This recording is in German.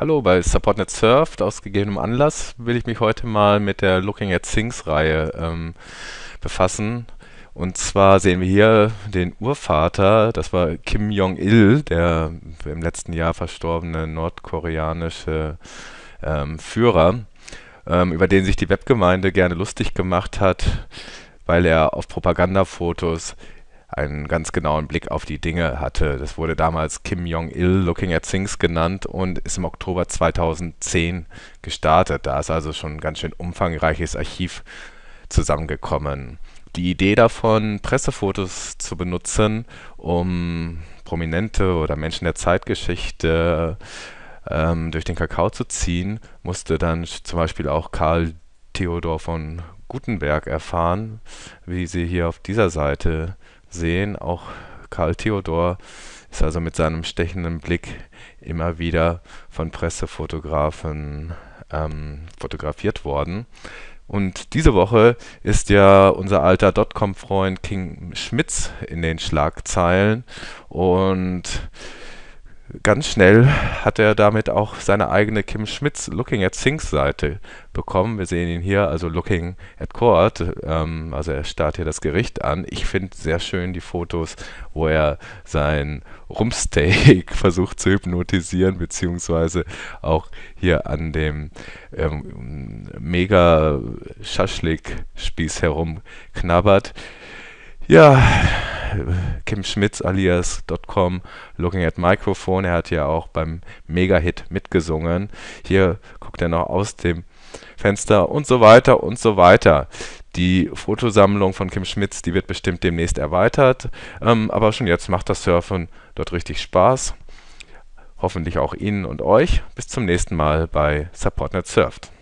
Hallo, bei SupportNet Surft aus gegebenem Anlass will ich mich heute mal mit der Looking at Things Reihe ähm, befassen. Und zwar sehen wir hier den Urvater, das war Kim Jong-il, der im letzten Jahr verstorbene nordkoreanische ähm, Führer, ähm, über den sich die Webgemeinde gerne lustig gemacht hat, weil er auf Propagandafotos einen ganz genauen Blick auf die Dinge hatte. Das wurde damals Kim Jong-il Looking at Things genannt und ist im Oktober 2010 gestartet. Da ist also schon ein ganz schön umfangreiches Archiv zusammengekommen. Die Idee davon, Pressefotos zu benutzen, um Prominente oder Menschen der Zeitgeschichte ähm, durch den Kakao zu ziehen, musste dann zum Beispiel auch Karl Theodor von Gutenberg erfahren, wie sie hier auf dieser Seite sehen. Auch Karl Theodor ist also mit seinem stechenden Blick immer wieder von Pressefotografen ähm, fotografiert worden. Und diese Woche ist ja unser alter Dotcom-Freund King Schmitz in den Schlagzeilen und ganz schnell hat er damit auch seine eigene Kim Schmitz Looking at Things Seite bekommen. Wir sehen ihn hier, also Looking at Court. Ähm, also er starrt hier das Gericht an. Ich finde sehr schön die Fotos, wo er sein Rumpsteak versucht zu hypnotisieren, beziehungsweise auch hier an dem ähm, mega Schaschlik-Spieß herumknabbert. Ja, äh, Kim Schmitz alias.com Looking at Microphone. Er hat ja auch beim Mega-Hit mitgesungen. Hier guckt er noch aus dem Fenster und so weiter und so weiter. Die Fotosammlung von Kim Schmitz, die wird bestimmt demnächst erweitert. Ähm, aber schon jetzt macht das Surfen dort richtig Spaß. Hoffentlich auch Ihnen und euch. Bis zum nächsten Mal bei SupportNet Surft.